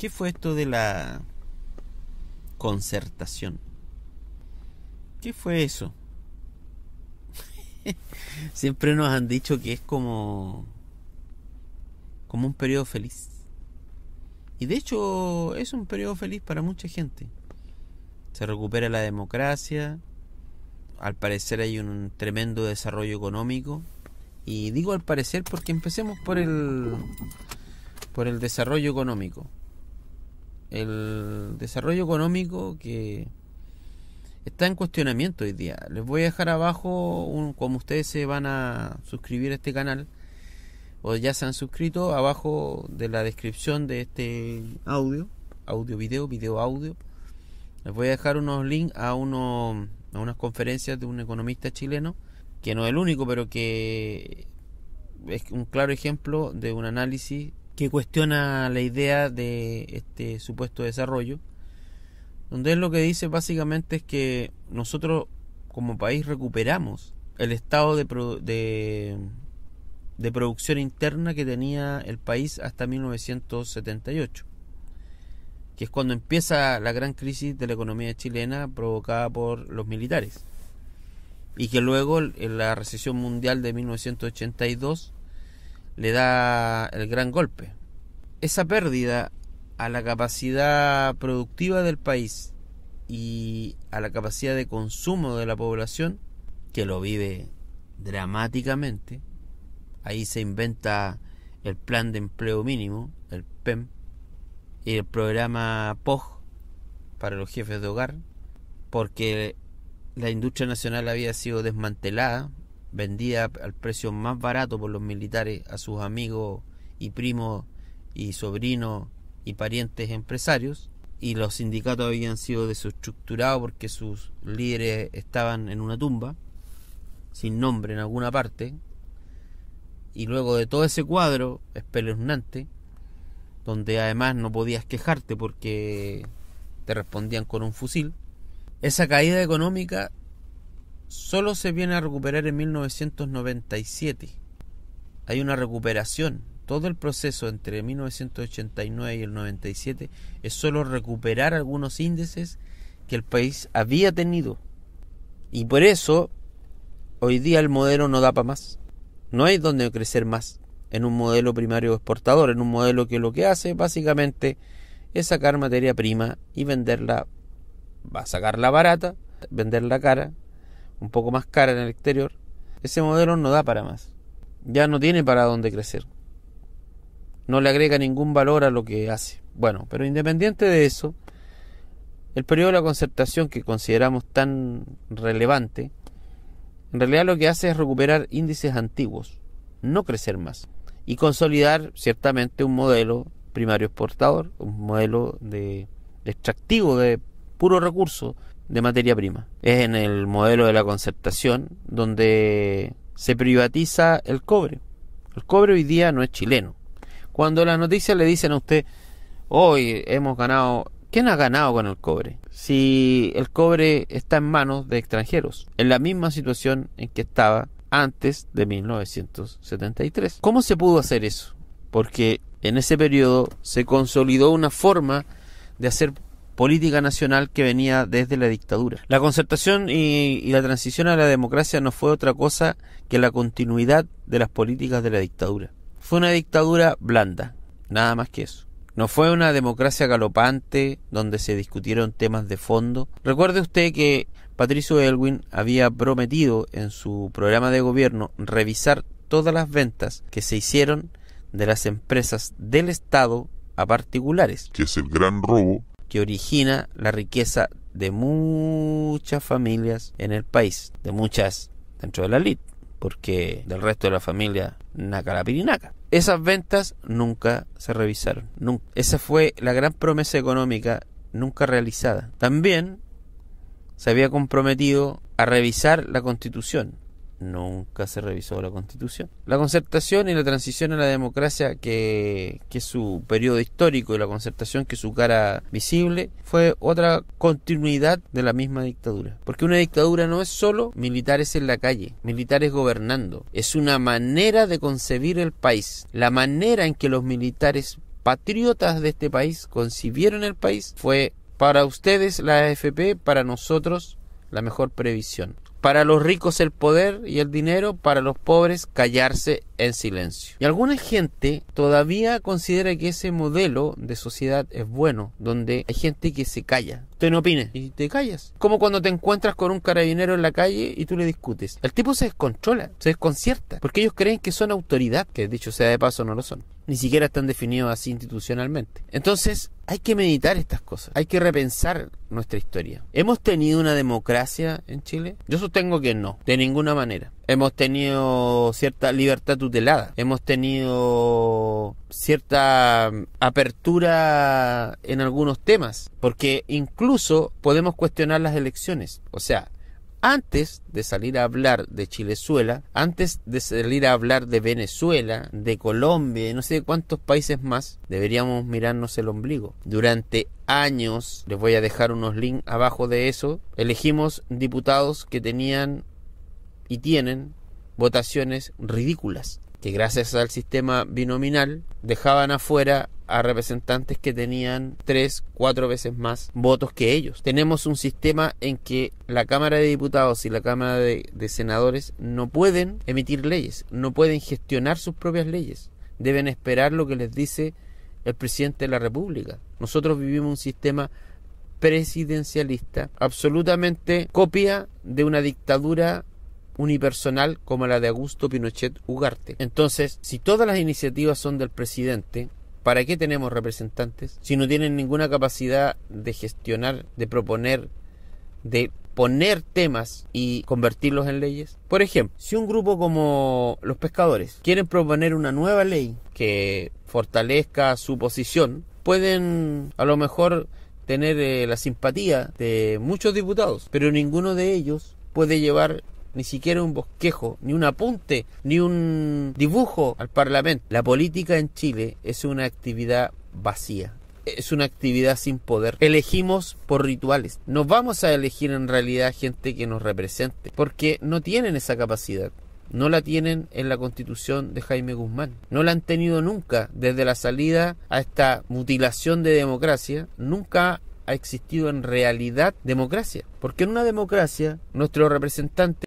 ¿Qué fue esto de la concertación? ¿Qué fue eso? Siempre nos han dicho que es como como un periodo feliz. Y de hecho es un periodo feliz para mucha gente. Se recupera la democracia, al parecer hay un tremendo desarrollo económico y digo al parecer porque empecemos por el por el desarrollo económico el desarrollo económico que está en cuestionamiento hoy día. Les voy a dejar abajo, un, como ustedes se van a suscribir a este canal, o ya se han suscrito, abajo de la descripción de este audio, audio, video, video, audio, les voy a dejar unos links a, uno, a unas conferencias de un economista chileno, que no es el único, pero que es un claro ejemplo de un análisis que cuestiona la idea de este supuesto desarrollo, donde es lo que dice básicamente es que nosotros como país recuperamos el estado de, de producción interna que tenía el país hasta 1978 que es cuando empieza la gran crisis de la economía chilena provocada por los militares y que luego en la recesión mundial de 1982 le da el gran golpe. Esa pérdida a la capacidad productiva del país y a la capacidad de consumo de la población, que lo vive dramáticamente, ahí se inventa el plan de empleo mínimo, el PEM, y el programa POG para los jefes de hogar, porque la industria nacional había sido desmantelada vendía al precio más barato por los militares a sus amigos y primos y sobrinos y parientes empresarios y los sindicatos habían sido desestructurados porque sus líderes estaban en una tumba sin nombre en alguna parte y luego de todo ese cuadro espeluznante donde además no podías quejarte porque te respondían con un fusil esa caída económica solo se viene a recuperar en 1997. Hay una recuperación. Todo el proceso entre 1989 y el 97 es solo recuperar algunos índices que el país había tenido. Y por eso hoy día el modelo no da para más. No hay donde crecer más en un modelo primario exportador, en un modelo que lo que hace básicamente es sacar materia prima y venderla, va a sacarla barata, venderla cara un poco más cara en el exterior, ese modelo no da para más. Ya no tiene para dónde crecer. No le agrega ningún valor a lo que hace. Bueno, pero independiente de eso, el periodo de la concertación que consideramos tan relevante, en realidad lo que hace es recuperar índices antiguos, no crecer más, y consolidar ciertamente un modelo primario exportador, un modelo de extractivo de puro recurso, de materia prima. Es en el modelo de la concertación donde se privatiza el cobre. El cobre hoy día no es chileno. Cuando las noticias le dicen a usted, hoy hemos ganado, ¿quién ha ganado con el cobre? Si el cobre está en manos de extranjeros, en la misma situación en que estaba antes de 1973. ¿Cómo se pudo hacer eso? Porque en ese periodo se consolidó una forma de hacer política nacional que venía desde la dictadura. La concertación y, la transición a la democracia no fue otra cosa que la continuidad de las políticas de la dictadura. Fue una dictadura blanda, nada más que eso. No fue una democracia galopante donde se discutieron temas de fondo. Recuerde usted que Patricio Elwin había prometido en su programa de gobierno revisar todas las ventas que se hicieron de las empresas del Estado a particulares. Que es el gran robo que origina la riqueza de muchas familias en el país, de muchas dentro de la elite, porque del resto de la familia naca Esas ventas nunca se revisaron, nunca. Esa fue la gran promesa económica nunca realizada. También se había comprometido a revisar la constitución, nunca se revisó la constitución. La concertación y la transición a la democracia, que, es su periodo histórico, y la concertación, que es su cara visible, fue otra continuidad de la misma dictadura. Porque una dictadura no es solo militares en la calle, militares gobernando, es una manera de concebir el país, la manera en que los militares patriotas de este país concibieron el país fue para ustedes la AFP, para nosotros la mejor previsión. Para los ricos el poder y el dinero, para los pobres callarse en silencio. Y alguna gente todavía considera que ese modelo de sociedad es bueno, donde hay gente que se calla. Usted no opine y te callas. Como cuando te encuentras con un carabinero en la calle y tú le discutes. El tipo se descontrola, se desconcierta, porque ellos creen que son autoridad, que dicho sea de paso no lo son. Ni siquiera están definidos así institucionalmente. Entonces, hay que meditar estas cosas, hay que repensar nuestra historia. ¿Hemos tenido una democracia en Chile? Yo sostengo que no, de ninguna manera hemos tenido cierta libertad tutelada, hemos tenido cierta apertura en algunos temas, porque incluso podemos cuestionar las elecciones. O sea, antes de salir a hablar de Chilezuela, antes de salir a hablar de Venezuela, de Colombia, de no sé cuántos países más, deberíamos mirarnos el ombligo. Durante años, les voy a dejar unos links abajo de eso, elegimos diputados que tenían y tienen votaciones ridículas, que gracias al sistema binominal dejaban afuera a representantes que tenían tres, cuatro veces más votos que ellos. Tenemos un sistema en que la Cámara de Diputados y la Cámara de, de, Senadores no pueden emitir leyes, no pueden gestionar sus propias leyes, deben esperar lo que les dice el presidente de la República. Nosotros vivimos un sistema presidencialista absolutamente copia de una dictadura unipersonal como la de Augusto Pinochet Ugarte. Entonces, si todas las iniciativas son del presidente, ¿para qué tenemos representantes? Si no tienen ninguna capacidad de gestionar, de proponer, de poner temas y convertirlos en leyes. Por ejemplo, si un grupo como los pescadores quieren proponer una nueva ley que fortalezca su posición, pueden a lo mejor tener eh, la simpatía de muchos diputados, pero ninguno de ellos puede llevar ni siquiera un bosquejo, ni un apunte, ni un dibujo al Parlamento. La política en Chile es una actividad vacía. Es una actividad sin poder. Elegimos por rituales. no vamos a elegir en realidad gente que nos represente, porque no tienen esa capacidad. No la tienen en la constitución de Jaime Guzmán. No la han tenido nunca, desde la salida a esta mutilación de democracia. Nunca ha existido en realidad democracia. Porque en una democracia, nuestro representante